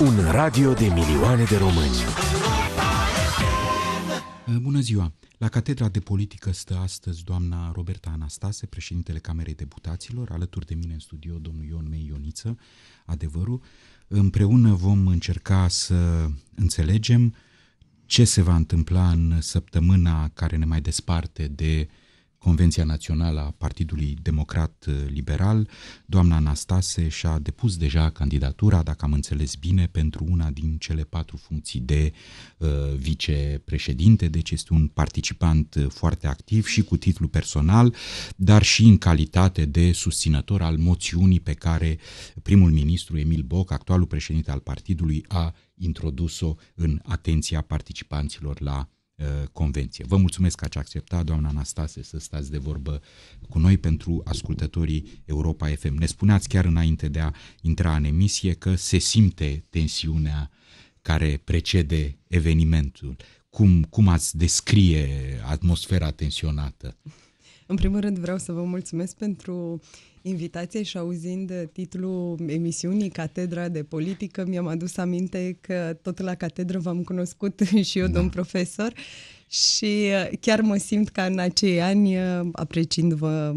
Un radio de milioane de români. Eh, bună ziua! La Catedra de Politică stă astăzi doamna Roberta Anastase, președintele Camerei Deputaților, alături de mine în studio domnul Ion Mei Ioniță, adevărul. Împreună vom încerca să înțelegem ce se va întâmpla în săptămâna care ne mai desparte de uh, Convenția Națională a Partidului Democrat eh, Liberal, doamna Anastase și-a depus deja candidatura, dacă am înțeles bine, pentru una din cele patru funcții de uh, vicepreședinte, deci este un participant eh, foarte activ și cu titlu personal, dar și în calitate de susținător al moțiunii pe care primul ministru Emil Boc, actualul președinte al partidului, a introdus-o în atenția participanților la Uh, convenție. Vă mulțumesc că ați acceptat, doamna Anastase, să stați de vorbă cu noi pentru ascultătorii Europa FM. Ne spuneați chiar înainte de a intra în emisie că se simte tensiunea care precede evenimentul. Cum, cum ați descrie atmosfera tensionată? În primul rând vreau să vă mulțumesc pentru invitație și auzind uh, titlul emisiunii Catedra de Politică, mi-am adus aminte că tot la catedră v-am cunoscut și eu, da. domn profesor, și uh, chiar mă simt ca în acei ani, uh, apreciindu-vă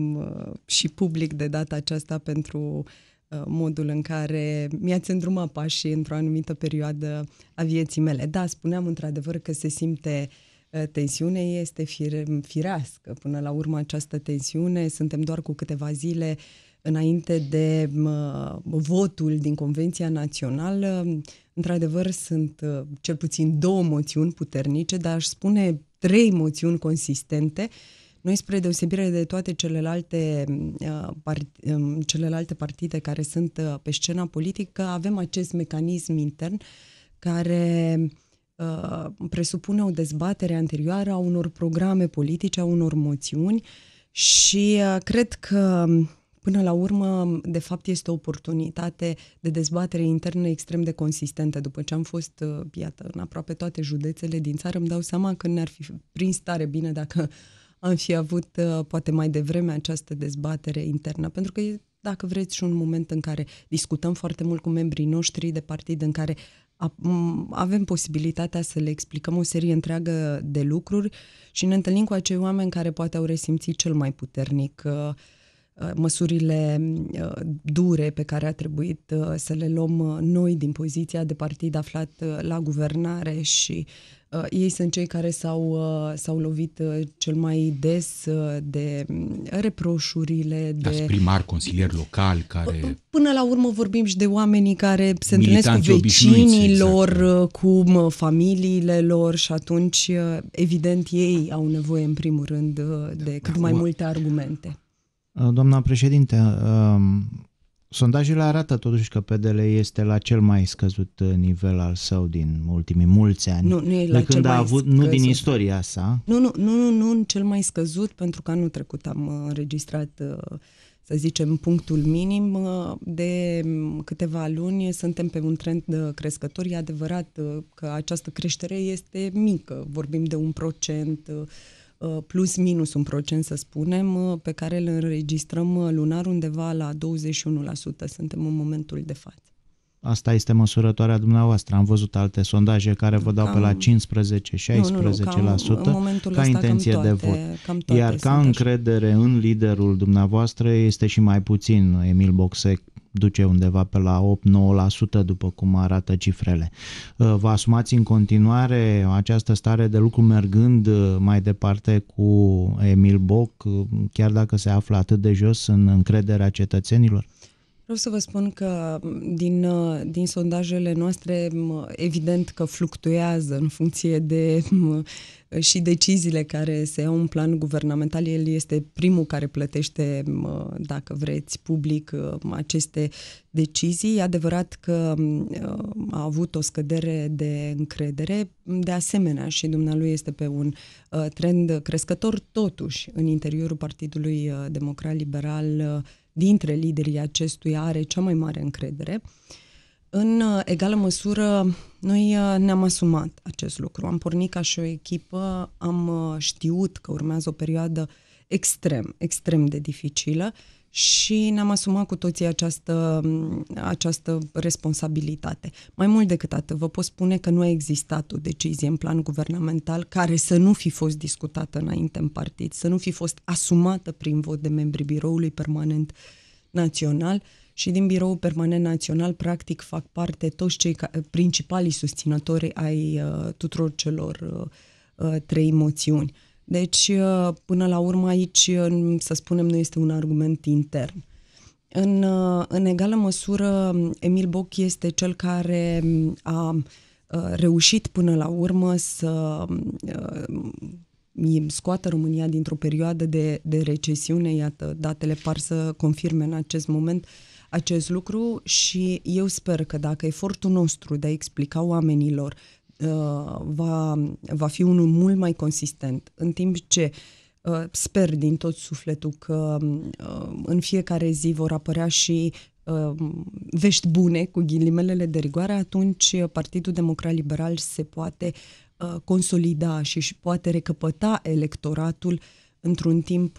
și public de data aceasta pentru modul în care mi-ați îndrumat pașii într-o anumită perioadă a vieții mele. Da, spuneam într-adevăr că se simte uh, Ă, tensiune este fire, firească. Până la urmă, această tensiune, suntem doar cu câteva zile înainte de mă, votul din Convenția Națională. Într-adevăr, sunt ă, cel puțin două moțiuni puternice, dar aș spune trei moțiuni consistente. Noi, spre deosebire de toate celelalte, uh, part, uh, celelalte partide care sunt uh, pe scena politică, avem acest mecanism intern care uh, Uh, presupune o dezbatere anterioară a unor programe politice, a unor moțiuni și uh, cred că um, Până la urmă, de fapt, este o oportunitate de dezbatere internă extrem de consistentă. După ce am fost, uh, iată, în aproape toate județele din țară, îmi dau seama că ne-ar fi prins tare bine dacă am fi avut, poate mai devreme, această dezbatere internă. Pentru că e, dacă vreți, și un moment în care discutăm foarte mult cu membrii noștri de partid, în care avem posibilitatea să le explicăm o serie întreagă de lucruri și ne întâlnim cu acei oameni care poate au resimțit cel mai puternic uh, Uh, măsurile uh, dure pe care a trebuit uh, să le luăm noi din poziția de partid aflat la guvernare și ei sunt cei care s-au, s-au lovit cel mai des de mm, reproșurile de... Ați primar, consilier local care... Până la urmă vorbim și de oamenii care se întâlnesc cu vecinii lor, exact. cu familiile lor și atunci, evident, ei au nevoie în primul rând de da, cât mai multe argumente. Uh, doamna președinte, uh, um, sondajele arată totuși că PDL este la cel mai scăzut uh, nivel al său din ultimii mulți ani. Nu, nu e la de când cel a avut, scăzut. nu din istoria sa. Nu, nu, nu, nu, nu cel mai scăzut, pentru că anul trecut am înregistrat să zicem, punctul minim. De um, câteva luni suntem pe un trend crescător. E adevărat că această creștere este mică. Vorbim de un procent, Uh, plus minus un procent, să spunem, uh, pe care îl înregistrăm uh, lunar undeva la 21% suntem în momentul de față. Asta este măsurătoarea dumneavoastră. Am văzut alte sondaje care vă dau cam, pe la 15-16% ca, nu, la sută, ca intenție toate, de vot. Iar ca încredere așa. în liderul dumneavoastră este și mai puțin Emil Boxec duce undeva pe la 8-9% după cum arată cifrele. Uh, vă asumați în continuare această stare de lucru mergând uh, mai departe cu Emil Boc, uh, chiar dacă se află atât de jos în încrederea cetățenilor? Vreau să vă spun că din, uh, din sondajele noastre, evident că fluctuează în funcție de și deciziile care se iau în plan guvernamental. El este primul care plătește, dacă vreți, public uh, aceste decizii. E adevărat că uh, a avut o scădere de încredere, de asemenea și dumnealui este pe un trend crescător, totuși, în interiorul Partidului Democrat Liberal dintre liderii acestuia are cea mai mare încredere, în uh, egală măsură noi uh, ne-am asumat acest lucru. Am pornit ca și o echipă, am uh, știut că urmează o perioadă extrem, extrem de dificilă și ne-am asumat cu toții această, această responsabilitate. Mai mult decât atât, vă pot spune că nu a existat o decizie în plan guvernamental care să nu fi fost discutată înainte în partid, să nu fi fost asumată prin vot de membrii Biroului Permanent Național și din Biroul Permanent Național, practic, fac parte toți cei ca, principalii susținători ai uh, tuturor celor uh, uh trei moțiuni. Uh, deci, uh, până la urmă, aici, uh, să spunem, nu este un argument intern. În, uh, în egală măsură, Emil Boc este cel care a reușit până la urmă să scoată România dintr-o perioadă de, de recesiune, iată, datele par să confirme în acest moment acest lucru și eu sper că dacă efortul nostru de a explica oamenilor Uh, va, va fi unul mult mai consistent, în timp ce uh, sper din tot sufletul că uh, în fiecare zi vor apărea și vești bune, cu ghilimelele de rigoare, atunci Partidul Democrat Liberal se poate consolida și își poate recăpăta electoratul într-un timp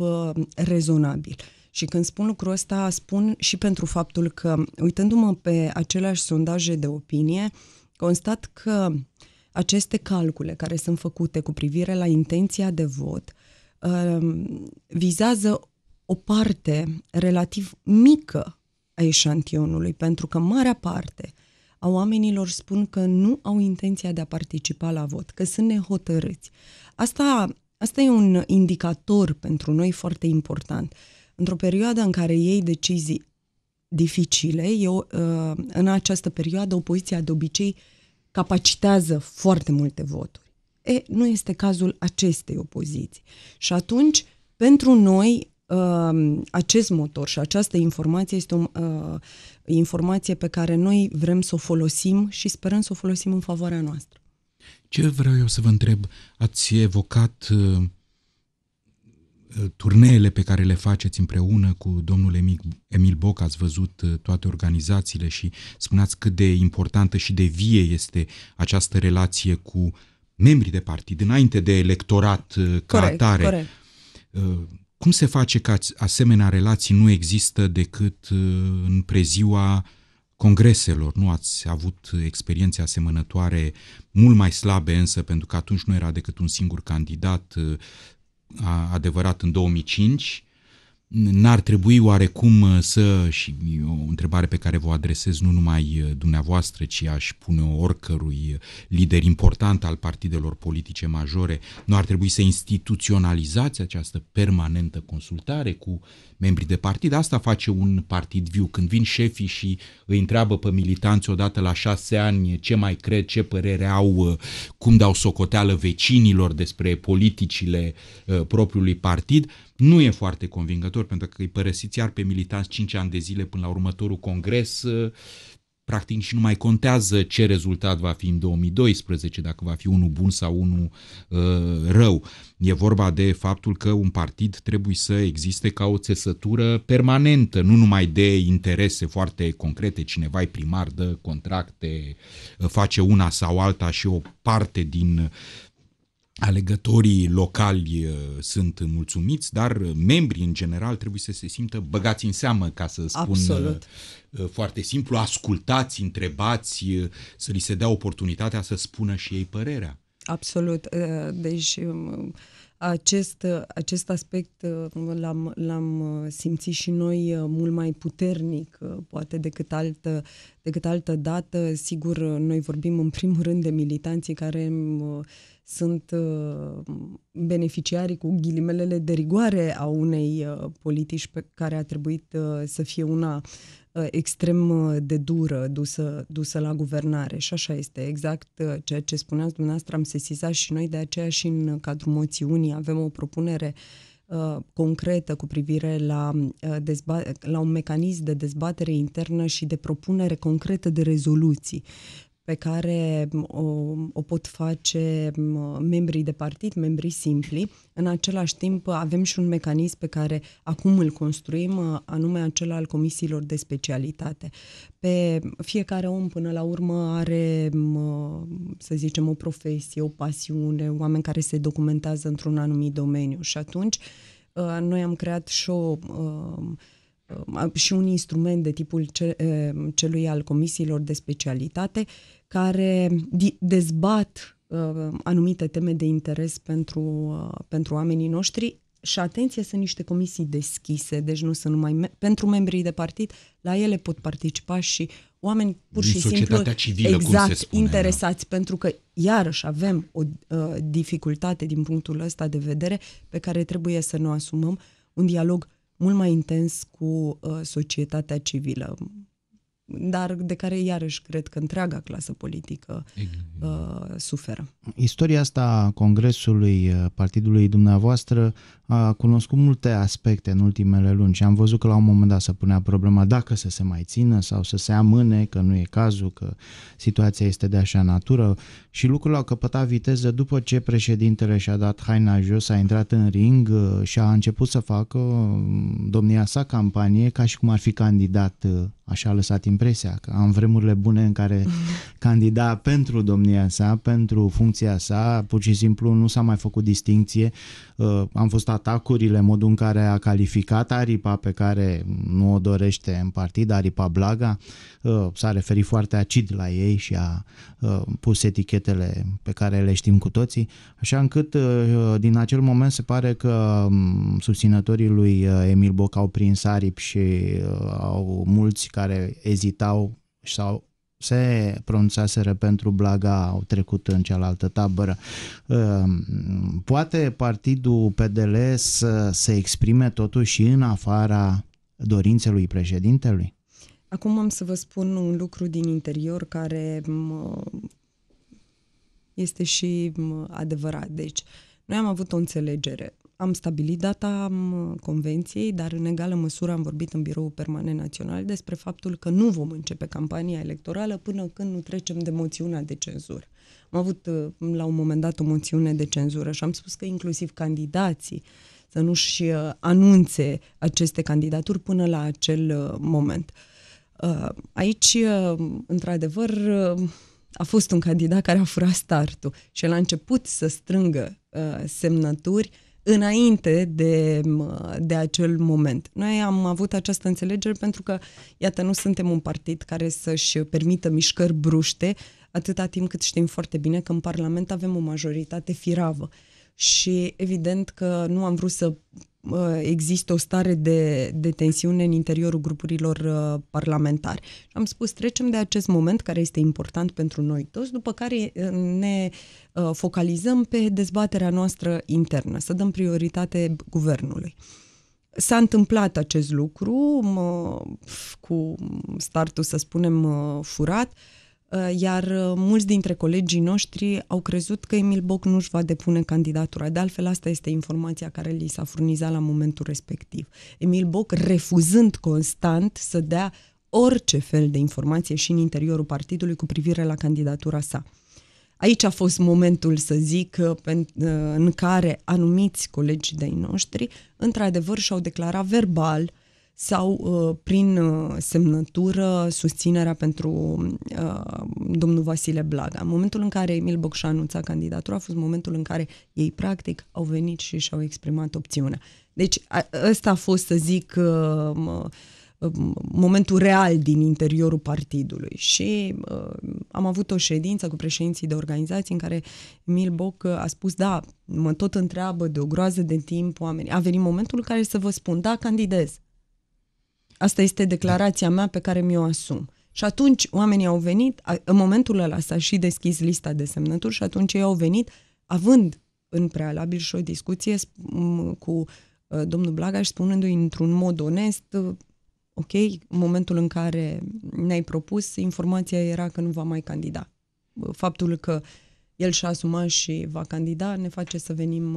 rezonabil. Și când spun lucrul ăsta, spun și pentru faptul că, uitându-mă pe aceleași sondaje de opinie, constat că uh, aceste calcule care sunt făcute cu privire la intenția de vot um, vizează o parte relativ mică a eșantionului, pentru că marea parte a oamenilor spun că nu au intenția de a participa la vot, că sunt nehotărâți. Asta, asta e un indicator pentru noi foarte important. Într-o perioadă în care iei decizii dificile, eu, uh, în această perioadă opoziția de obicei uh, capacitează foarte multe voturi. E, nu este cazul acestei opoziții. Și atunci, pentru noi, um, acest motor și această informație este o uh, informație pe care noi vrem să o folosim și sperăm să o folosim în favoarea noastră. Ce vreau eu să vă întreb? Ați evocat uh, Eh, turneele pe care le faceți împreună cu domnul Emil Boc, ați văzut eh, toate organizațiile și spuneați cât de importantă și de vie este această relație cu membrii de partid, înainte de electorat eh, ca corect, atare. Corect. Cum se face că asemenea relații nu există decât în preziua congreselor? Nu ați avut experiențe asemănătoare, mult mai slabe însă, pentru că atunci nu era decât un singur candidat adevărat în 2005, n-ar trebui oarecum uh, să, și o întrebare pe care vă adresez nu numai uh, dumneavoastră, ci aș pune oricărui uh, lider important al partidelor politice majore, nu ar trebui să instituționalizați această permanentă consultare cu membrii de partid. Asta face un partid viu. Când vin șefii și îi întreabă pe militanți odată la șase ani ce mai cred, ce părere au, uh, cum dau socoteală vecinilor despre politicile uh, propriului partid, nu e foarte convingător pentru că îi părăsiți iar pe militanți 5 ani de zile până la următorul congres uh, practic nici nu mai contează ce rezultat va fi în 2012, dacă va fi unul bun sau unul uh, rău. E vorba de faptul că un partid trebuie să existe ca o țesătură permanentă, nu numai de interese foarte concrete, cineva e primar, dă contracte, uh, face una sau alta și o parte din alegătorii locali uh, sunt mulțumiți, dar membrii în general trebuie să se simtă băgați în seamă, ca să spun Absolut. Uh, uh, foarte simplu, ascultați, întrebați, să li se dea oportunitatea să spună și ei părerea. Absolut. Deci um, acest, acest aspect uh, l-am, l-am uh, simțit și noi uh, mult mai puternic, poate decât altă, decât altă dată. Sigur, noi vorbim în primul rând de militanții care sunt beneficiarii ghilimelele de rigoare a unei politici pe care a trebuit să fie una Uh, extrem uh, de dură dusă, dusă la guvernare și așa este exact uh, ceea ce spuneați dumneavoastră, am sesizat și noi, de aceea și în cadrul moțiunii avem o propunere concretă cu privire la, dezba- la un mecanism de dezbatere internă și de propunere concretă de rezoluții pe care o, o pot face membrii de partid, membrii simpli. În același timp avem și un mecanism pe care acum îl construim, anume acela al comisiilor de specialitate. Pe fiecare om până la urmă are, să zicem, o profesie, o pasiune, oameni care se documentează într-un anumit domeniu și atunci ă, noi am creat și o uh, Uh, și un instrument de tipul uh, celui al comisiilor de specialitate care dezbat uh, anumite teme de interes pentru, pentru oamenii noștri și atenție, sunt niște comisii deschise, deci nu sunt numai me- pentru membrii de partid, la ele pot participa și oameni pur și simplu civilă, exact, cum se spune, interesați, da. pentru că iarăși avem o uh, dificultate din punctul ăsta de vedere pe care trebuie să ne asumăm, un dialog mult mai intens cu uh, societatea civilă dar de care iarăși cred că întreaga clasă politică exact. uh, suferă. Istoria asta a Congresului uh, Partidului dumneavoastră a cunoscut multe aspecte în ultimele luni și am văzut că la un moment dat se punea problema dacă să se mai țină sau să se amâne, că nu e cazul, că situația este de așa natură și lucrurile au căpătat viteză după ce președintele și-a dat haina jos, a intrat în ring uh, și a început să facă um, domnia sa campanie ca și cum ar fi candidat uh, așa l-a lăsat impresia că am vremurile bune în care candida pentru domnia sa, pentru funcția sa, pur și simplu nu s-a mai făcut distinție. Uh, am fost atacurile, modul în care a calificat aripa pe care nu o dorește în partid, aripa Blaga, uh, s-a referit foarte acid la ei și a uh, pus etichetele pe care le știm cu toții, așa încât din acel moment se pare că um, susținătorii lui Emil Boc au prins aripi și au mulți care ezită vizitau sau se pronunțaseră pentru Blaga, au trecut în cealaltă tabără. Ehm, poate partidul PDL să se exprime totuși în afara dorințelui președintelui? Acum am să vă spun un lucru din interior care este și adevărat. Deci, noi am avut o înțelegere am stabilit data uh, convenției, dar în egală măsură am vorbit în Biroul Permanent Național despre faptul că nu vom începe campania electorală până când nu trecem de moțiunea de cenzură. Am avut uh, la un moment dat o moțiune de cenzură și am spus că inclusiv candidații să nu-și uh, anunțe aceste candidaturi până la acel moment. Aici, într-adevăr, a fost un candidat care a furat startul și el a început să strângă semnături înainte de, de acel moment. Noi am avut această înțelegere pentru că, iată, nu suntem un partid care să-și permită mișcări bruște, atâta timp cât știm foarte bine că în Parlament avem o majoritate firavă. Și evident că nu am vrut să Uh, există o stare de, de tensiune în interiorul grupurilor uh, parlamentare. Am spus, trecem de acest moment care este important pentru noi toți, după care uh, ne focalizăm pe dezbaterea noastră internă, să dăm prioritate guvernului. S-a întâmplat acest lucru mă, cu startul, să spunem, furat. Uh, Eh, iar eh, mulți dintre colegii noștri au crezut că Emil Boc nu își va depune candidatura. De altfel, asta este informația care li s-a furnizat la momentul respectiv. Emil Boc refuzând constant să dea orice fel de informație și în interiorul partidului cu privire la candidatura sa. Aici a fost momentul, să zic, eh, în care anumiți colegi de noștri, într-adevăr, și-au declarat verbal sau uh, prin uh, semnătură susținerea pentru uh, domnul Vasile Blaga. În momentul în care Emil Bocșa anunța candidatura a fost momentul în care ei practic au venit și și-au exprimat opțiunea. Deci a, ăsta a fost, să zic, uh, uh momentul real din interiorul partidului și uh, am avut o ședință cu președinții de organizații în care Emil Boc uh, a spus da, mă tot întreabă de o groază de timp oameni. A venit momentul în care să vă spun da, candidez. Asta este declarația mea pe care mi-o asum. Și atunci oamenii au venit, în momentul ăla s-a și deschis lista de semnături și atunci ei au venit având în prealabil și o discuție cu uh, domnul Blaga și spunându-i într-un mod onest, uh, ok, în momentul în care ne-ai propus, informația era că nu va mai candida. Uh, faptul că el și-a asumat și va candida ne face să venim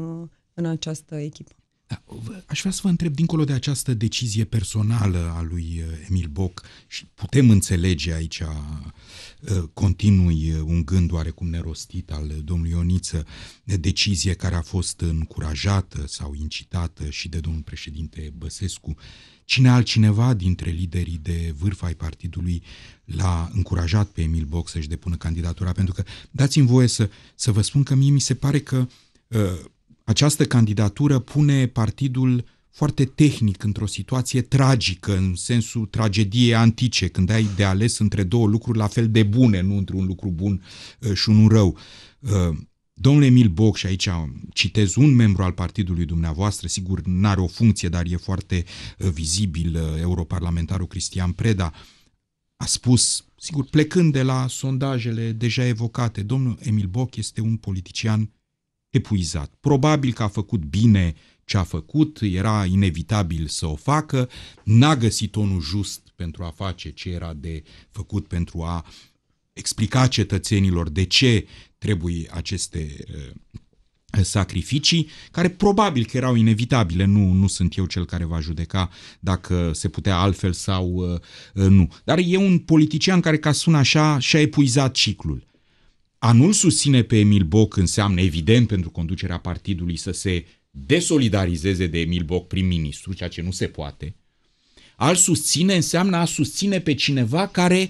în această echipă. Da, aș vrea să vă întreb, dincolo de această decizie personală a lui uh, Emil Boc, și putem înțelege aici uh, continui uh, un gând oarecum nerostit al domnului Ioniță, decizie care a fost încurajată sau incitată și de domnul președinte Băsescu, cine altcineva dintre liderii de vârf ai partidului l-a încurajat pe Emil Boc să-și depună candidatura, pentru că dați-mi voie să, să vă spun că mie mi se pare că uh, această candidatură pune partidul foarte tehnic într-o situație tragică, în sensul tragediei antice, când ai de ales între două lucruri la fel de bune, nu între un lucru bun uh, și unul rău. Uh, domnul Emil Boc, și aici citez un membru al partidului dumneavoastră, sigur nu are o funcție, dar e foarte uh, vizibil, europarlamentarul Cristian Preda, a spus, sigur plecând de la sondajele deja evocate, domnul Emil Boc este un politician epuizat. Probabil că a făcut bine ce a făcut, era inevitabil să o facă, n-a găsit tonul just pentru a face ce era de făcut pentru a explica cetățenilor de ce trebuie aceste uh, sacrificii, care probabil că erau inevitabile, nu, nu sunt eu cel care va judeca dacă se putea altfel sau uh, uh, nu. Dar e un politician care, ca sună așa, și-a epuizat ciclul. A nu-l susține pe Emil Boc înseamnă evident pentru conducerea partidului să se desolidarizeze de Emil Boc prim-ministru, ceea ce nu se poate. Al susține înseamnă a susține pe cineva care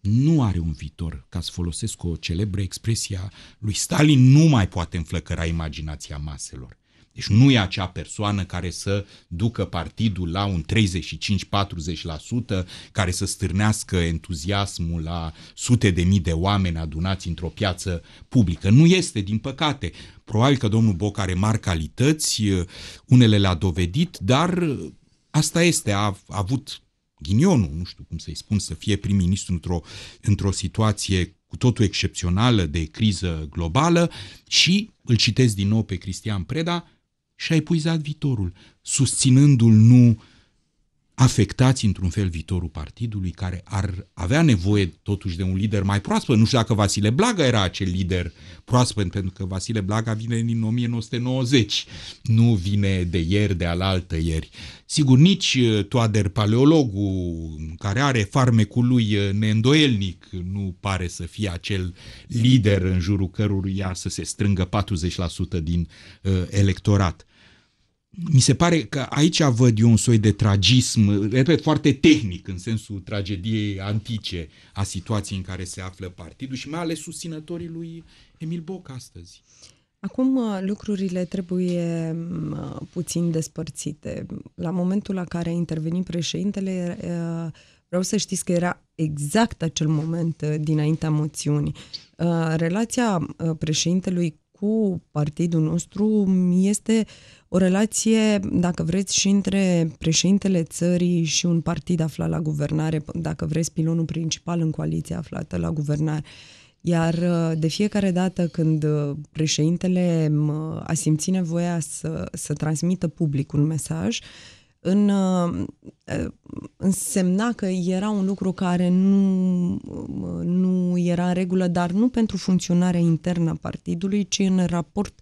nu are un viitor, ca să folosesc o celebră expresie a lui Stalin, nu mai poate înflăcăra imaginația maselor. Deci nu e acea persoană care să ducă partidul la un 35-40%, care să stârnească entuziasmul la sute de mii de oameni adunați într-o piață publică. Nu este, din păcate. Probabil că domnul Boc are mari calități, unele le-a dovedit, dar asta este, a, a avut ghinionul, nu știu cum să-i spun, să fie prim-ministru într-o, într-o situație cu totul excepțională de criză globală și îl citesc din nou pe Cristian Preda, și a epuizat viitorul, susținându-l nu afectați într-un fel viitorul partidului care ar avea nevoie totuși de un lider mai proaspăt. Nu știu dacă Vasile Blaga era acel lider proaspăt, pentru că Vasile Blaga vine din 1990, nu vine de ieri, de alaltă ieri. Sigur, nici uh, Toader Paleologul, care are farmecul lui uh, neîndoielnic, nu pare să fie acel lider în jurul căruia să se strângă 40% din uh, electorat mi se pare că aici văd eu un soi de tragism, repet, foarte tehnic în sensul tragediei antice a situației în care se află partidul și mai ales susținătorii lui Emil Boc astăzi. Acum uh, lucrurile trebuie mm, uh, puțin despărțite. La momentul la care a intervenit președintele, uh, vreau să știți că era exact acel moment dinaintea moțiunii. Relația președintelui cu partidul nostru este o relație, dacă vreți, și între președintele țării și un partid aflat la guvernare, dacă vreți, pilonul principal în coaliție aflată la guvernare. Iar uh, de fiecare dată când uh, președintele a simțit nevoia să, să transmită public un mesaj, uh, în, uh, uh, însemna că era un lucru care nu, uh, nu era în regulă, dar nu pentru funcționarea internă a partidului, ci în raport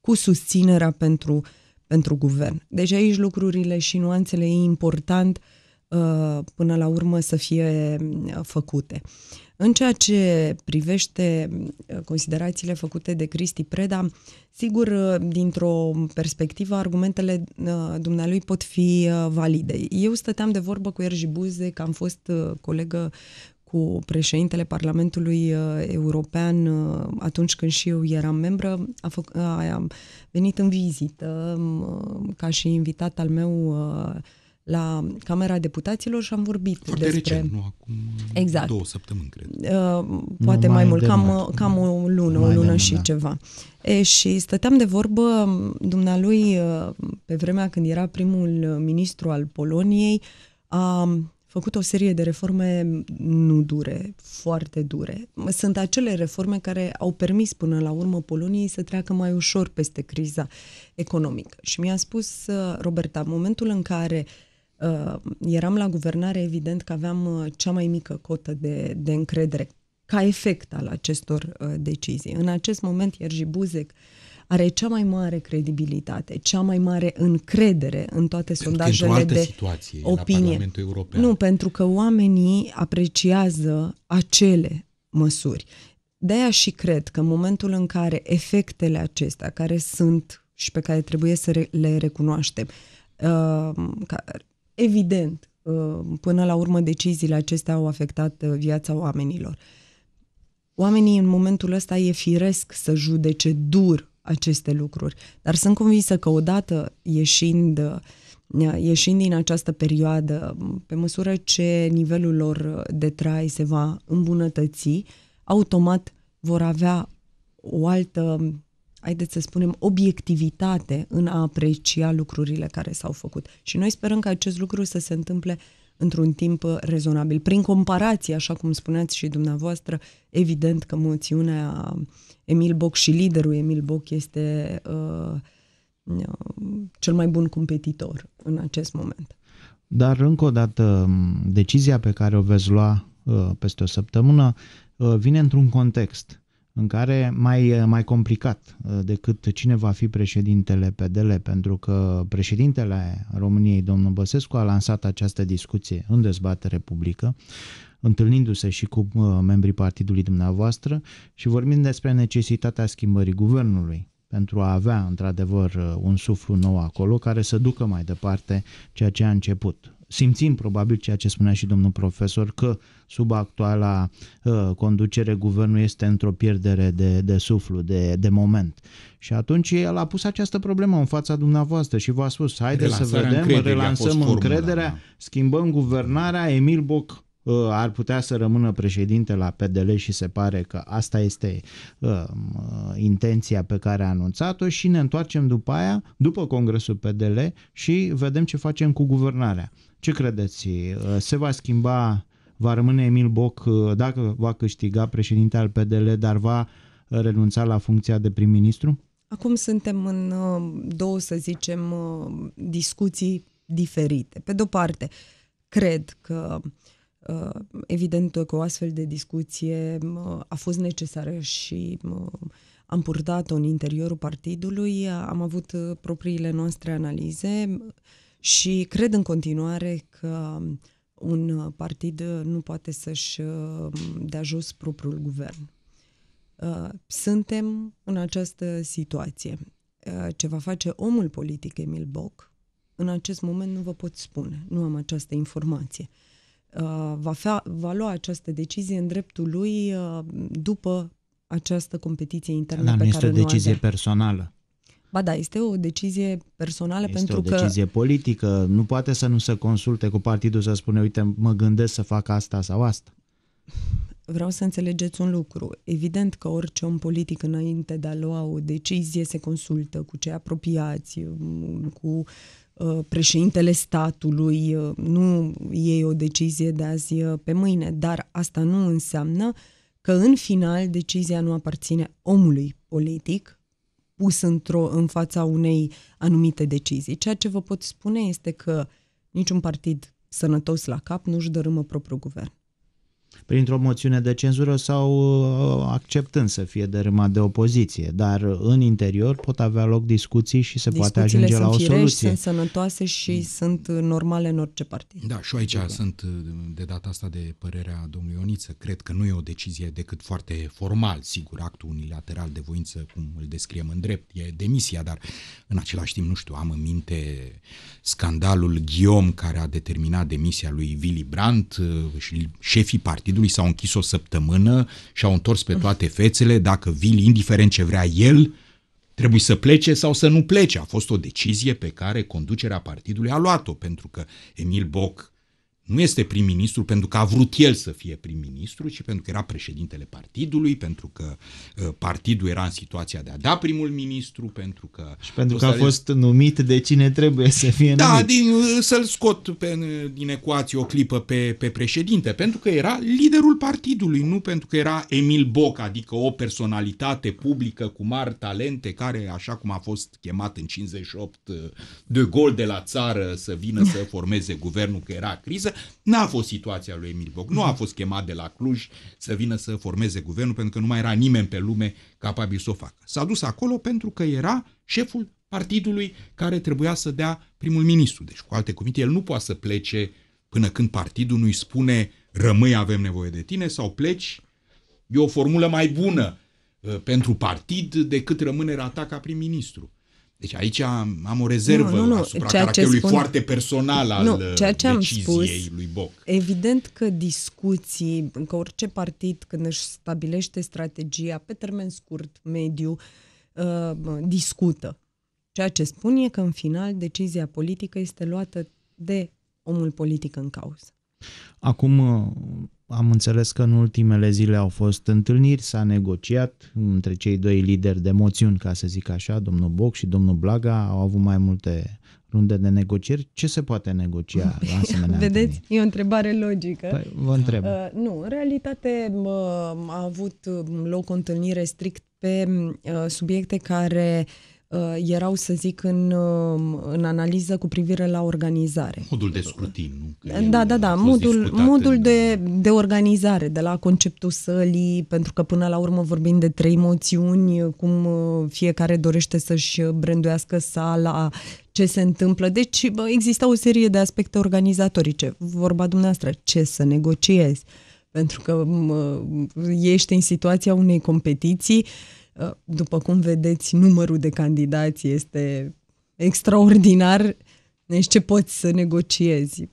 cu susținerea pentru, pentru guvern. Deci aici lucrurile și nuanțele e important până la urmă să fie făcute. Uh, în ceea ce privește uh, considerațiile făcute de Cristi Preda, sigur, uh, dintr-o perspectivă, argumentele uh, dumnealui pot fi valide. Eu stăteam de vorbă cu Ergi Buze, că am fost colegă cu președintele Parlamentului European atunci când și eu eram membră, a, fă, a, a venit în vizită ca și invitat al meu la Camera Deputaților și am vorbit Foarte despre... Recent, nu acum exact. două săptămâni, cred. Uh, poate nu mai, mai mult, cam, cam o lună, o lună și da. ceva. E, și stăteam de vorbă, um, dumnealui, uh, pe vremea când era primul uh, ministru al Poloniei, a um, făcut o serie de reforme nu dure, foarte dure. Sunt acele reforme care au permis până la urmă Poloniei să treacă mai ușor peste criza economică. Și mi-a spus uh, Roberta, momentul în care uh, Uh, eram la guvernare, evident că aveam uh, cea mai mică cotă de, de încredere ca efect al acestor uh, decizii. În acest moment, Ierji Buzek are cea mai mare credibilitate, cea mai mare încredere în toate pentru sondajele de situație, opinie. La Parlamentul European. Nu, pentru că oamenii apreciază acele măsuri. De-aia și cred că în momentul în care efectele acestea, care sunt și pe care trebuie să le recunoaștem, Evident, uh, până la urmă deciziile acestea au afectat uh, viața oamenilor. Oamenii în momentul ăsta e firesc să judece dur aceste lucruri, dar sunt convinsă că odată ieșind uh, ieșind din această perioadă, pe măsură ce nivelul lor de trai se va îmbunătăți, automat vor avea o altă haideți să spunem, obiectivitate în a aprecia lucrurile care s-au făcut. Și noi sperăm că acest lucru să se întâmple într-un timp rezonabil. Prin comparație, așa cum spuneați și dumneavoastră, evident că moțiunea Emil Boc și liderul Emil Boc este uh, uh, cel mai bun competitor în acest moment. Dar, încă o dată, decizia pe care o veți lua uh, peste o săptămână uh, vine într-un context în care mai, eh, mai complicat eh, decât cine va fi președintele PDL, pentru că președintele României, domnul Băsescu, a lansat această discuție în dezbatere publică, întâlnindu-se și cu eh, membrii partidului dumneavoastră și vorbind despre necesitatea schimbării guvernului pentru a avea într-adevăr un suflu nou acolo care să ducă mai departe ceea ce a început simțim probabil ceea ce spunea și domnul profesor, că sub actuala uh, conducere guvernul este într-o pierdere de, de suflu, de, de moment. Și atunci el a pus această problemă în fața dumneavoastră și v-a spus, haideți să vedem, relansăm încrederea, da. schimbăm guvernarea, Emil Boc uh, ar putea să rămână președinte la PDL și se pare că asta este uh, intenția pe care a anunțat-o și ne întoarcem după aia, după congresul PDL și vedem ce facem cu guvernarea. Ce credeți? Uh, se va schimba, va rămâne Emil Boc uh, dacă va câștiga președinte al PDL, dar va uh, renunța la funcția de prim-ministru? Acum suntem în două, să zicem, discuții diferite. Pe de-o parte, cred că evident că o astfel de discuție a fost necesară și am purtat-o în interiorul partidului, am avut propriile noastre analize, și cred în continuare că um, un uh, partid uh, nu poate să-și uh, dea jos propriul guvern. Suntem în această situație. Ce va face omul politic Emil Boc, în acest moment nu vă pot spune, nu am această informație. Va, fea, va lua această decizie în dreptul lui după această competiție internă Dar pe nu care este o decizie personală. Ba da, este o decizie personală este pentru că... Este o decizie că... politică. Nu poate să nu se consulte cu partidul să spune, uite, mă gândesc să fac asta sau asta. Vreau să înțelegeți un lucru. Evident că orice om politic înainte de a lua o decizie se consultă cu cei apropiați, cu uh, președintele statului, uh, nu iei o decizie de azi uh, pe mâine, dar asta nu înseamnă că în final decizia nu aparține omului politic, pus într-o, în fața unei anumite decizii. Ceea ce vă pot spune este că niciun partid sănătos la cap nu-și dărâmă propriul guvern printr-o moțiune de cenzură sau uh, acceptând să fie dărâmat de opoziție, dar uh, în interior pot avea loc discuții și se poate ajunge la o firești, soluție. sunt sănătoase și mm. sunt uh, normale în orice partid. Da, și aici okay. sunt de data asta de părerea domnului Ioniță. Cred că nu e o decizie decât foarte formal, sigur, actul unilateral de voință, cum îl descriem în drept, e demisia, dar în același timp, nu știu, am în minte scandalul Ghiom care a determinat demisia lui Willy Brandt și șefii partidului partidului, s-au închis o săptămână și au întors pe toate fețele, dacă vii, indiferent ce vrea el, trebuie să plece sau să nu plece. A fost o decizie pe care conducerea partidului a luat-o, pentru că Emil Boc nu este prim-ministru pentru că a vrut el să fie prim-ministru, ci pentru că era președintele partidului, pentru că uh, partidul era în situația de a da primul ministru, pentru că... Și pentru că a fost numit de cine trebuie să fie da, numit. Da, să-l scot pe, uh, din ecuație o clipă pe, pe președinte, pentru că era liderul partidului, nu pentru că era Emil Boc, adică o personalitate publică cu mari talente, care, așa cum a fost chemat în 58 de gol de la țară să vină să formeze guvernul, că era criză, N-a fost situația lui Emil Boc. Nu a mhm. fost chemat de la Cluj să vină să formeze guvernul, pentru că nu mai era nimeni pe lume capabil să o facă. S-a dus acolo pentru că era șeful partidului care trebuia să dea primul ministru. Deci, cu alte cuvinte, el nu poate să plece până când partidul nu-i spune rămâi, avem nevoie de tine, sau pleci. E o formulă mai bună uh, pentru partid decât rămânerea ta ca prim-ministru. Deci aici am, am o rezervă nu, nu, nu. asupra ceea caracterului ce spun... foarte personal al nu, uh, ceea ce am spus, lui Boc. Evident că discuții, că orice partid când își stabilește strategia pe termen scurt, mediu, uh, discută. Ceea ce spun e că în final decizia politică este luată de omul politic în cauză. Acum uh, am înțeles că în ultimele zile au fost întâlniri, s-a negociat între cei doi lideri de moțiuni, ca să zic așa, domnul Boc și domnul Blaga, au avut mai multe runde de negocieri. Ce se poate negocia la asemenea Vedeți, întâlniri? e o întrebare logică. Păi, vă întreb. Uh, nu, în realitate uh, a avut loc o întâlnire strict pe uh, subiecte care uh, Uh, erau, să zic, în, uh, în analiză cu privire la organizare. Modul de scrutin, nu? Că da, da, da, modul, modul în... de, de organizare, de la conceptul sălii, pentru că până la urmă vorbim de trei moțiuni, cum uh, fiecare dorește să-și branduiască sala, ce se întâmplă. Deci bă, exista o serie de aspecte organizatorice. Vorba dumneavoastră, ce să negociezi? Pentru că mă, ești în situația unei competiții după cum vedeți, numărul de candidați este extraordinar. Deci ce poți să negociezi?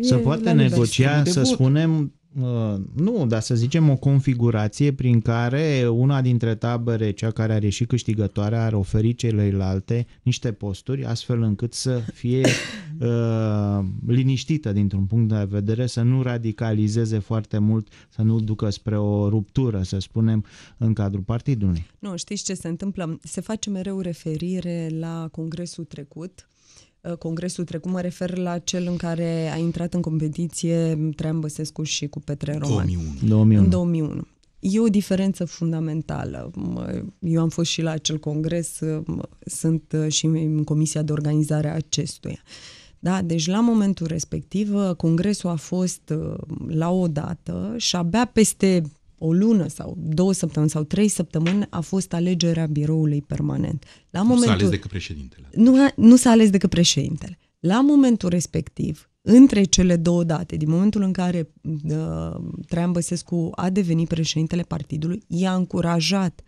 Se poate negocia, să spunem, Uh, nu, dar să zicem o configurație prin care una dintre tabere, cea care a ieșit câștigătoare, ar oferi celelalte niște posturi, astfel încât să fie uh, liniștită dintr-un punct de vedere, să nu radicalizeze foarte mult, să nu ducă spre o ruptură, să spunem, în cadrul partidului. Nu, știți ce se întâmplă? Se face mereu referire la congresul trecut, Uh, congresul trecut, mă refer la cel în care a intrat în competiție Traian Băsescu și cu Petre Roman. 2001. 2001. În 2001. E o diferență fundamentală. Eu am fost și la acel congres, uh, sunt uh, și în comisia de organizare a acestuia. Da? Deci la momentul respectiv, congresul a fost la o dată și abia peste o lună sau două săptămâni sau trei săptămâni a fost alegerea biroului permanent. La nu momentul... s-a ales decât președintele. Nu, nu s-a ales decât președintele. La momentul respectiv, între cele două date, din momentul în care uh, Traian Băsescu a devenit președintele partidului, i-a încurajat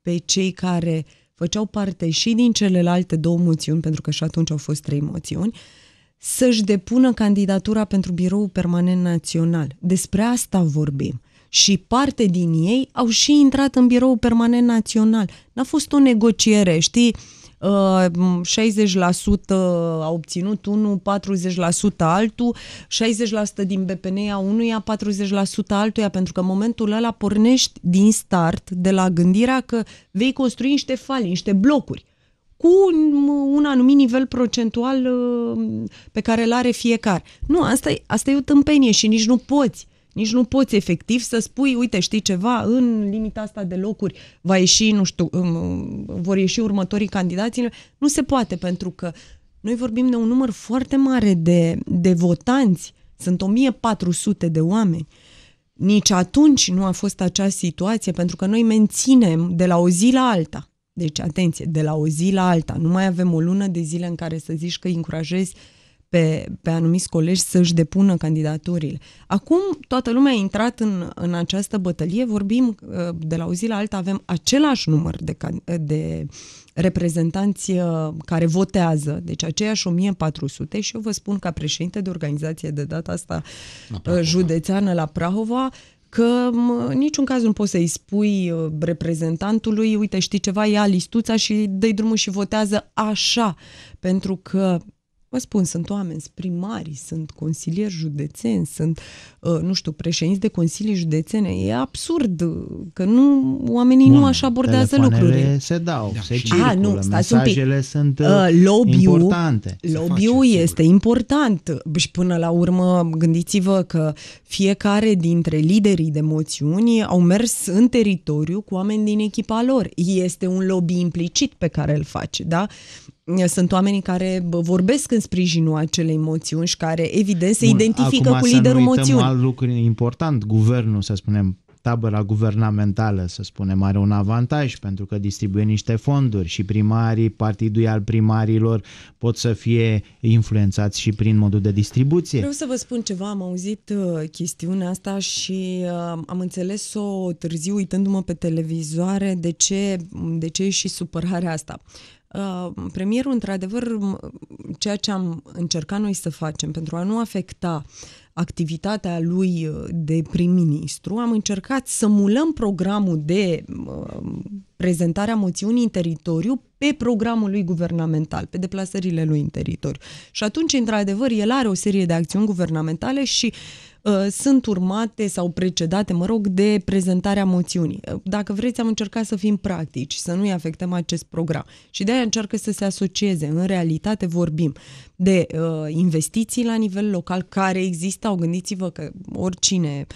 pe cei care făceau parte și din celelalte două moțiuni, pentru că și atunci au fost trei moțiuni, să-și depună candidatura pentru birou permanent național. Despre asta vorbim și parte din ei au și intrat în birou permanent național. N-a fost o negociere, știi? 60% uh, a obținut unul, 40% altul, 60% din BPN a unuia, 40% altuia, pentru că în momentul ăla pornești din start de la gândirea că vei construi niște fali, niște blocuri cu un, un anumit nivel procentual uh, pe care îl are fiecare. Nu, asta e, asta e o tâmpenie și nici nu poți. Nici nu poți efectiv să spui, uite, știi ceva, în limita asta de locuri va ieși, nu știu, um, vor ieși următorii candidați. Nu se poate, pentru că noi vorbim de un număr foarte mare de, de votanți, sunt 1400 de oameni. Nici atunci nu a fost acea situație, pentru că noi menținem de la o zi la alta. Deci, atenție, de la o zi la alta. Nu mai avem o lună de zile în care să zici că îi încurajezi uh, pe, pe anumiți colegi să-și depună candidaturile. Acum toată lumea a intrat în, în această bătălie, vorbim uh, de la o zi la alta, avem același număr de, de reprezentanți uh, care votează, deci aceiași 1400 și eu vă spun ca președinte de organizație de data asta la uh, județeană la Prahova, că în niciun caz nu poți să-i spui reprezentantului, uite, știi ceva, ia listuța și dă drumul și votează așa, pentru că Vă spun, sunt oameni, sunt primari, sunt consilieri județeni, sunt, uh, nu știu, președinți de consilii județene. E absurd că nu oamenii Bun, nu așa abordează lucrurile. se dau, da, se ah, circulă, a, nu, stați mesajele un pic. sunt uh, uh lobby importante. Lobby-ul este sigur. important și până la urmă gândiți-vă că fiecare dintre liderii de moțiuni au mers în teritoriu cu oameni din echipa lor. Este un lobby implicit pe care îl face, da? Sunt oamenii care vorbesc în sprijinul acelei moțiuni și care, evident, se Bun, identifică acum, cu liderul moțiunii. alt lucru important. Guvernul, să spunem, tabăra guvernamentală, să spunem, are un avantaj pentru că distribuie niște fonduri și primarii, partidul al primarilor pot să fie influențați și prin modul de distribuție. Vreau să vă spun ceva, am auzit uh, chestiunea asta și uh, am înțeles-o târziu uitându-mă pe televizoare de ce, de ce e și supărarea asta. Uh, premierul, într-adevăr, ceea ce am încercat noi să facem pentru a nu afecta activitatea lui uh, de prim-ministru, am încercat să mulăm programul de uh, prezentarea moțiunii în teritoriu pe programul lui guvernamental, pe deplasările lui în teritoriu. Și atunci, într-adevăr, el are o serie de acțiuni guvernamentale și uh, Uh, sunt urmate sau precedate, mă rog, de prezentarea moțiunii. Uh, dacă vreți, am încercat să fim practici, să nu-i afectăm acest program. Și de-aia încearcă să se asocieze. În realitate vorbim de uh, investiții la nivel local care existau. Gândiți-vă că oricine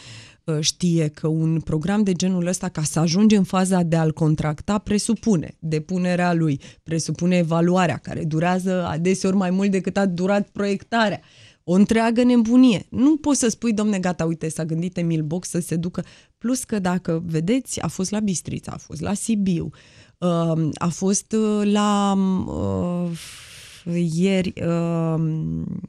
uh, știe că un program de genul ăsta, ca să ajunge în faza de a-l contracta, presupune depunerea lui, presupune evaluarea, care durează adeseori mai mult decât a durat proiectarea. Uh, o întreagă nebunie. Nu poți să spui, domne, gata, uite, s-a gândit Emil Box să se ducă. Plus că dacă vedeți, a fost la Bistrița, a fost la Sibiu, um, a fost uh, la uh, ieri, um,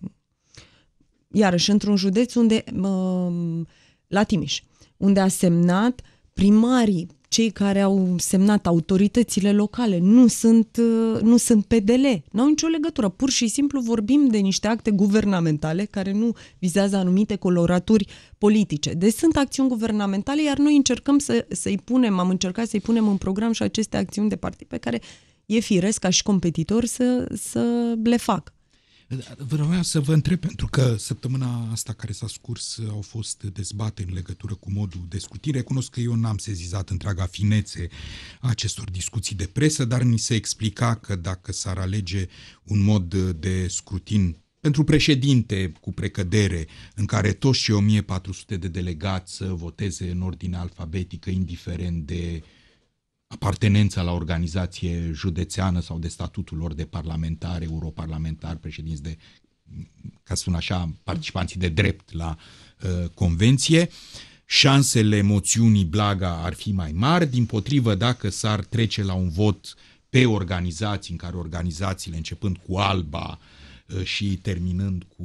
iarăși într-un județ unde, um, la Timiș, unde a semnat primarii, cei care au semnat autoritățile locale, nu sunt, uh, nu sunt PDL, nu au nicio legătură. Pur și simplu vorbim de niște acte guvernamentale care nu vizează anumite coloraturi politice. Deci sunt acțiuni guvernamentale, iar noi încercăm să, să-i punem, am încercat să-i punem în program și aceste acțiuni de partid pe care e firesc ca și competitor să, să le fac. Vreau să vă întreb, pentru că săptămâna asta care s-a scurs au fost dezbate în legătură cu modul de scutire. Cunosc că eu n-am sezizat întreaga finețe a acestor discuții de presă, dar mi se explica că dacă s-ar alege un mod de scrutin pentru președinte cu precădere, în care toți și 1400 de delegați să voteze în ordine alfabetică, indiferent de uh, apartenența la organizație județeană sau de statutul lor de parlamentar, europarlamentar, președinți de, ca să spun așa, participanții de drept la uh, convenție, șansele moțiunii Blaga ar fi mai mari, din potrivă dacă s-ar trece la un vot pe organizații, în care organizațiile, începând cu Alba, uh, și terminând cu,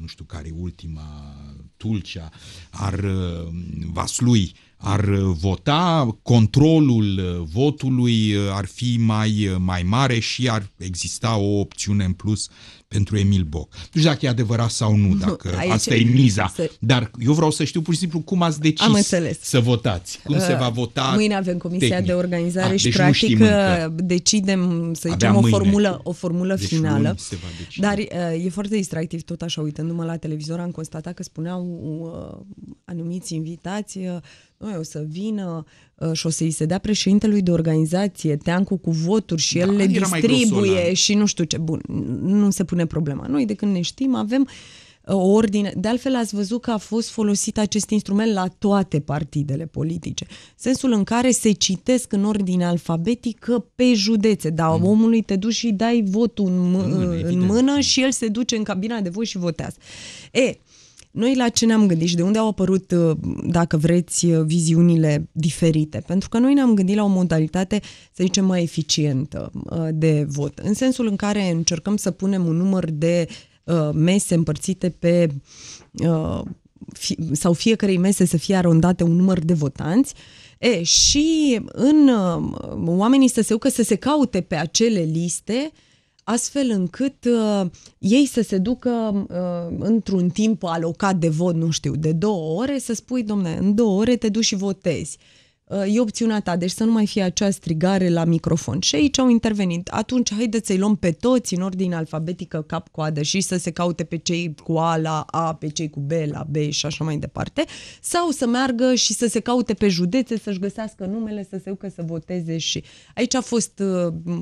nu știu care ultima, Tulcea, ar uh, Vaslui, ar uh, vota, controlul uh, votului uh, ar fi mai, mai mare și ar exista o opțiune în plus pentru Emil Boc. Nu știu dacă e adevărat sau nu, dacă Aici asta e miza, să... dar eu vreau să știu pur și simplu cum ați decis Am înțeles. să votați, cum uh, se va vota Mâine avem comisia tehnic. de organizare ah, și deci practic uh, decidem, să Abia zicem, o formulă, o formulă deci finală, dar uh, e foarte distractiv tot așa, uitându-mă la televizor am constatat că spuneau uh, anumiți invitați, uh, noi o să vină Uh, șosei se dea președintelui de organizație, Teancu cu voturi și el da, le distribuie și nu știu ce. Bun, nu se pune problema. Noi de când ne știm avem uh, o ordine. De altfel ați văzut că a fost folosit acest instrument la toate partidele politice. Sensul în care se citesc în ordine alfabetică pe județe. Da, mm. omului te duci și dai votul în, mână, în, în mână și el se duce în cabina de voi și votează. E, noi la ce ne-am gândit și de unde au apărut, uh, dacă vreți, uh, viziunile diferite? Pentru că noi ne-am gândit la o modalitate, să zicem, mai eficientă uh, de vot, în sensul în care încercăm să punem un număr de mese împărțite pe sau fiecarei mese să fie arondate un număr de votanți e, și în oamenii să se ucă să se caute pe acele liste uh, astfel încât uh, ei să se ducă uh, într-un timp alocat de vot, nu știu, de două ore, să spui, domne, în două ore te duci și votezi. Uh, e opțiunea ta, deci să nu mai fie acea strigare la microfon. Și aici au intervenit. Atunci, haideți să-i luăm pe toți în ordine alfabetică, cap-coadă și să se caute pe cei cu A la A, pe cei cu B la B și așa mai departe. Sau să meargă și să se caute pe județe, să-și găsească numele, să se ducă să voteze și... Aici a fost... Uh,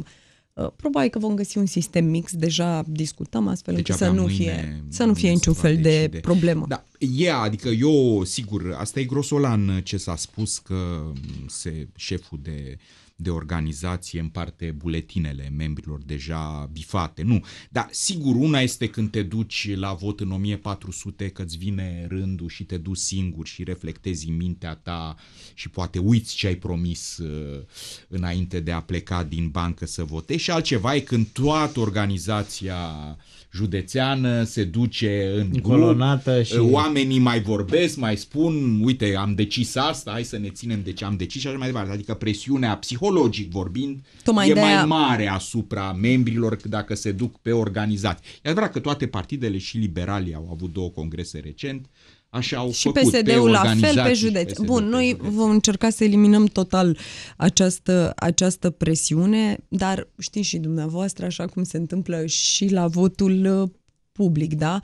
Uh, probabil că vom găsi un sistem mix, deja discutăm astfel deci încât să nu, fie, să nu fie niciun fel de, de problemă. Da, e, yeah, adică eu, sigur, asta e grosolan ce s-a spus că se șeful de uh, de organizație împarte buletinele membrilor deja bifate, nu. Dar sigur, una este când te duci la vot în 1400 că îți vine rândul și te duci singur și reflectezi în mintea ta și poate uiți ce ai promis uh, înainte de a pleca din bancă să votezi și altceva e când toată organizația uh, județeană, se duce în colonată grup, și... oamenii mai vorbesc, mai spun, uite, am decis asta, hai să ne ținem de ce am decis și așa mai departe. Adică presiunea psihologic vorbind Tocmai e mai mare asupra membrilor dacă se duc pe organizați. E adevărat că toate partidele și liberalii au avut două congrese recent, Așa au și PSD-ul la fel pe județ. Bun, noi vom încerca să eliminăm total această, această presiune, dar știți și dumneavoastră, așa cum se întâmplă și la votul uh, public, da?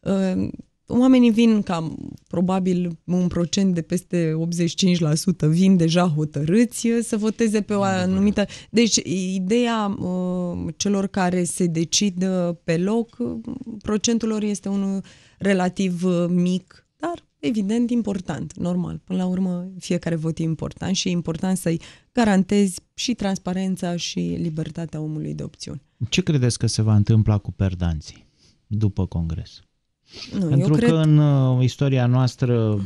Uh, oamenii vin cam, probabil, un procent de peste 85% vin deja hotărâți uh, să voteze pe o anumită... Deci, ideea celor care se decid pe loc, procentul lor este unul relativ mic dar evident important, normal. Până la urmă, fiecare vot e important și e important să-i garantezi și transparența și libertatea omului de opțiuni. Ce credeți că se va întâmpla cu perdanții după Congres? Nu, Pentru că cred... în uh, istoria noastră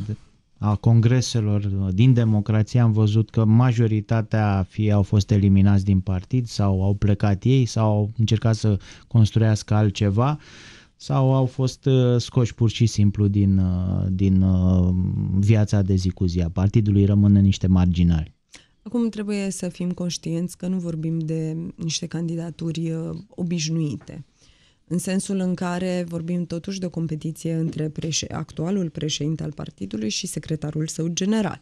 a congreselor uh, din democrație am văzut că majoritatea fie au fost eliminați din partid sau au plecat ei sau au încercat să construiască altceva. Uh, sau au fost uh, scoși pur și simplu din, uh, din uh, viața de zi cu zi a partidului, rămân niște marginali. Acum trebuie să fim conștienți că nu vorbim de niște candidaturi obișnuite, în sensul în care vorbim totuși de o competiție între preș- actualul președinte al partidului și secretarul său general.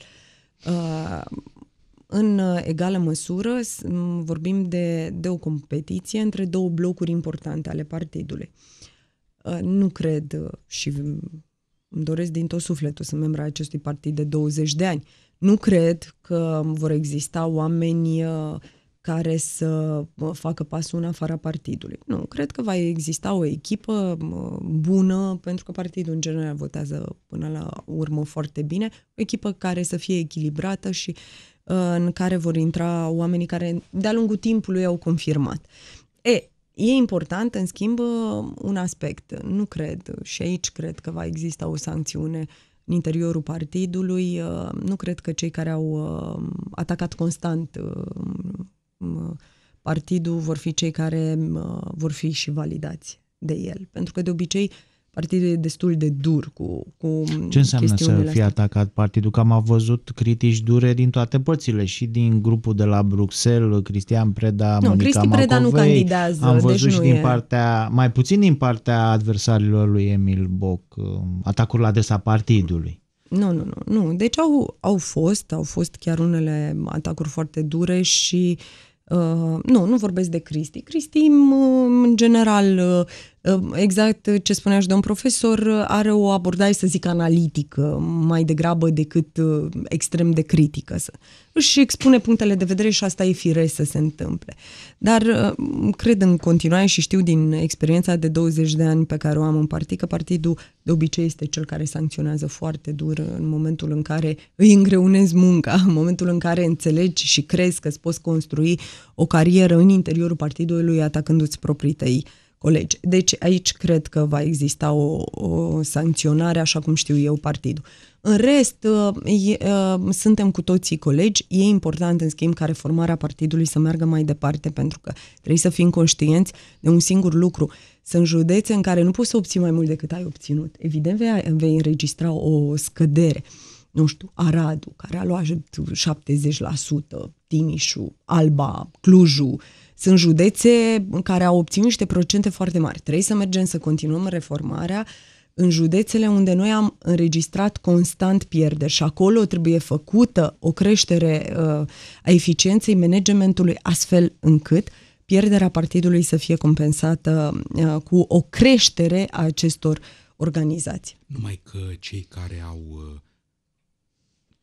În egală măsură vorbim de, de o competiție între două blocuri importante ale partidului. Uh, nu cred uh, și îmi doresc din tot sufletul să membra acestui partid de 20 de ani. Nu cred că vor exista oameni uh, care să facă pasul în afara partidului. Nu, cred că va exista o echipă bună, pentru că partidul în general votează până la urmă foarte bine, o echipă care să fie echilibrată și în care vor intra oamenii care de-a lungul timpului au confirmat. E, E important, în schimb, un aspect. Nu cred, și aici cred că va exista o sancțiune în interiorul partidului. Nu cred că cei care au um, atacat constant um, um, partidul vor fi cei care uh, vor fi și validați de el. Pentru că, de obicei, partidul e destul de dur cu, cu Ce înseamnă să fie astea? atacat partidul? Că am văzut critici dure din toate părțile și din grupul de la Bruxelles, Cristian Preda, nu, Monica Cristi Preda nu candidează, am văzut deci și din e. partea, mai puțin din partea adversarilor lui Emil Boc, uh, atacuri la adresa partidului. Nu, nu, nu, nu. Deci au, au fost, au fost chiar unele atacuri foarte dure și uh, nu, nu vorbesc de Cristi. Cristi, în general, uh, Exact ce spunea și domn profesor, are o abordare, să zic, analitică, mai degrabă decât uh, extrem de critică. Își expune punctele de vedere și asta e firesc să se întâmple. Dar uh, cred în continuare și știu din experiența de 20 de ani pe care o am în partid, că partidul de obicei este cel care sancționează foarte dur în momentul în care îi îngreunezi munca, în momentul în care înțelegi și crezi că îți poți construi o carieră în interiorul partidului atacându-ți proprii tăi uh, colegi. Deci aici cred că va exista o, o sancționare, așa cum știu eu partidul. În rest, uh, e, uh, suntem cu toții colegi. E important, în schimb, ca reformarea partidului să meargă mai departe, pentru că trebuie să fim conștienți de un singur lucru. Sunt județe în care nu poți să obții mai mult decât ai obținut. Evident, vei, vei înregistra o scădere. Nu știu, Aradu, care a luat 70%, Timișu, Alba, Clujul, sunt județe care au obținut niște procente foarte mari. Trebuie să mergem să continuăm reformarea în județele unde noi am înregistrat constant pierderi și acolo trebuie făcută o creștere uh, a eficienței managementului astfel încât pierderea partidului să fie compensată uh, cu o creștere a acestor organizații. Numai că cei care au uh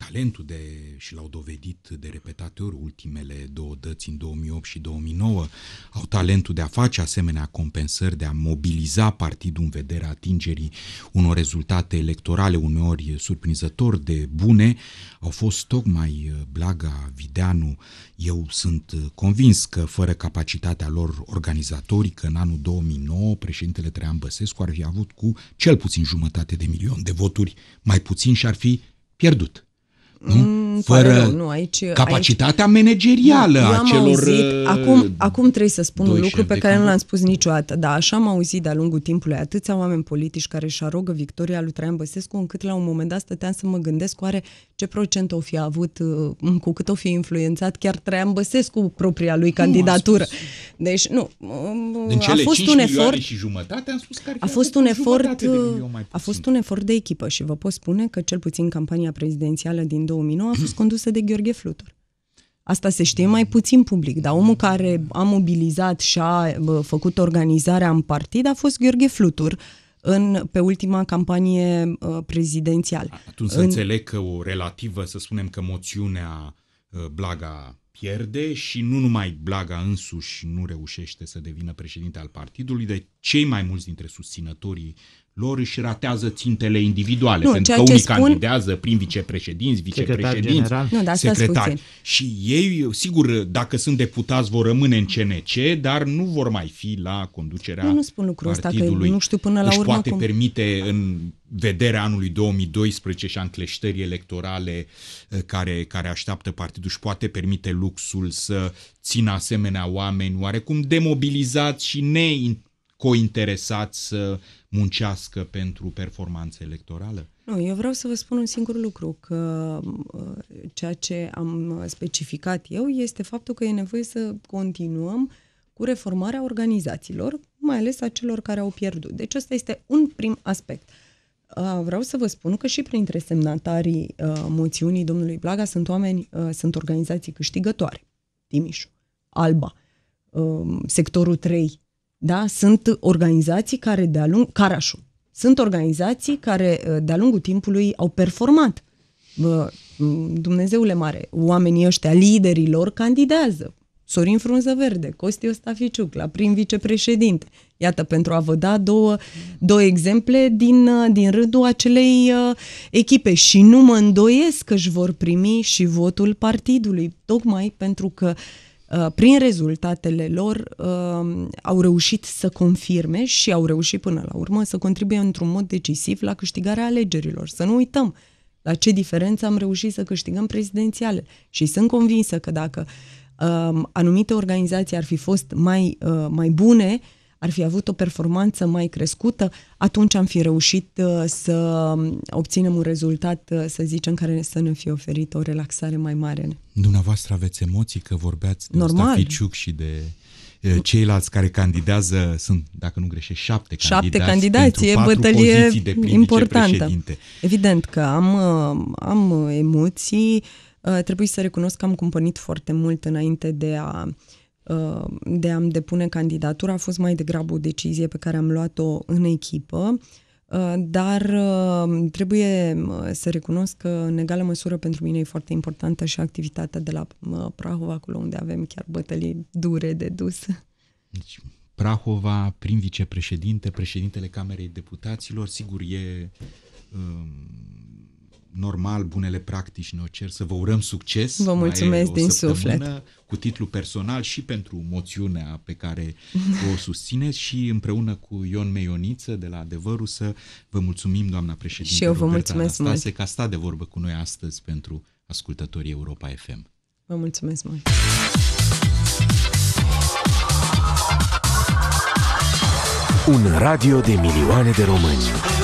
talentul de, și l-au dovedit de repetate ori ultimele două dăți în 2008 și 2009, au talentul de a face asemenea compensări, de a mobiliza partidul în vederea atingerii unor rezultate electorale uneori surprinzător de bune, au fost tocmai uh, Blaga, Videanu, eu sunt uh, convins că fără capacitatea lor organizatorică în anul 2009, președintele Traian Băsescu ar fi avut cu cel puțin jumătate de milion de voturi, mai puțin și ar fi pierdut 嗯。îmi fără rău, nu, aici, capacitatea aici... managerială nu, a celor... Auzit, uh, acum, acum trebuie să spun un lucru pe care nu l-am spus niciodată, dar așa am auzit de-a lungul timpului atâția oameni politici care își arogă victoria lui Traian Băsescu, încât la un moment dat stăteam să mă gândesc oare ce procent o fi avut, uh, cu cât o fi influențat chiar Traian Băsescu propria lui candidatură. Nu deci, nu, um, a fost un efort... Și jumătate, am spus că a fost un efort, uh, a fost un efort de echipă și vă pot spune că cel puțin campania prezidențială din 2009 a fost fost condusă de Gheorghe Flutur. Asta se știe mai puțin public, dar omul care a mobilizat și a făcut organizarea în partid a fost Gheorghe Flutur, în, pe ultima campanie uh, prezidențială. Atunci să în... înțeleg că o relativă, să spunem că moțiunea uh, Blaga pierde și nu numai Blaga însuși nu reușește să devină președinte al partidului, de cei mai mulți dintre susținătorii lor își ratează țintele individuale, nu, pentru că unii spun... candidează prin vicepreședinți, vicepreședinți, secretar nu, da, secretari. Și ei, sigur, dacă sunt deputați, vor rămâne în CNC, dar nu vor mai fi la conducerea Eu nu spun lucrul ăsta, că nu știu până la urmă își poate cum... permite în vederea anului 2012 și a încleștării electorale eh, care, care așteaptă partidul și poate permite luxul să țină asemenea oameni oarecum demobilizați și ne cointeresați să muncească pentru performanță electorală? Nu, eu vreau să vă spun un singur lucru, că uh, ceea ce am specificat eu este faptul că e nevoie să continuăm cu reformarea organizațiilor, mai ales a celor care au pierdut. Deci ăsta este un prim aspect. Uh, vreau să vă spun că și printre semnatarii uh, moțiunii domnului Blaga sunt oameni, sunt organizații câștigătoare. Timișu, Alba, sectorul 3, da? Sunt organizații care de-a lung... Carașu. Sunt organizații care uh, de-a lungul timpului au performat. Bă, Dumnezeule mare, oamenii ăștia, liderii lor, candidează. Sorin Frunză Verde, Costi Ostaficiuc, la prim vicepreședinte. Iată, pentru a vă da două, două exemple din, uh, din rândul acelei uh, echipe. Și nu mă îndoiesc că își vor primi și votul partidului, tocmai pentru că uh, Uh, prin rezultatele lor, uh, au reușit să confirme și au reușit până la urmă să contribuie într-un mod decisiv la câștigarea alegerilor. Să nu uităm la ce diferență am reușit să câștigăm prezidențiale. Și sunt convinsă că dacă uh, anumite organizații ar fi fost mai, mai bune, uh, ar fi avut o performanță mai crescută, atunci am fi reușit uh, să obținem un rezultat, uh, să zicem, care să ne fie oferit o relaxare mai mare. Dumneavoastră aveți emoții că vorbeați de Normal. Staficiuc și de uh, ceilalți care candidează sunt, dacă nu greșesc, șapte candidați. Șapte candidați, e bătălie de importantă. Evident că am, am emoții, trebuie să recunosc că am cumpănit foarte mult înainte de a uh, de a-mi depune candidatura a fost mai degrabă o decizie pe care am luat-o în echipă, uh, dar uh, trebuie uh, să recunosc că în egală măsură pentru mine e foarte importantă și activitatea de la Prahova, acolo unde avem chiar bătălii dure de dus. Deci, Prahova, prim vicepreședinte, președintele Camerei Deputaților, sigur e um, normal bunele practici, ne-o cer să vă urăm succes. Vă mulțumesc din suflet. Cu titlu personal și pentru moțiunea pe care o susțineți și împreună cu Ion Meioniță de la Adevărul să vă mulțumim, doamna președinte. Și eu vă Roberta mulțumesc Anastase, mult. că a stat de vorbă cu noi astăzi pentru ascultătorii Europa FM. Vă mulțumesc mult! Un radio de milioane de români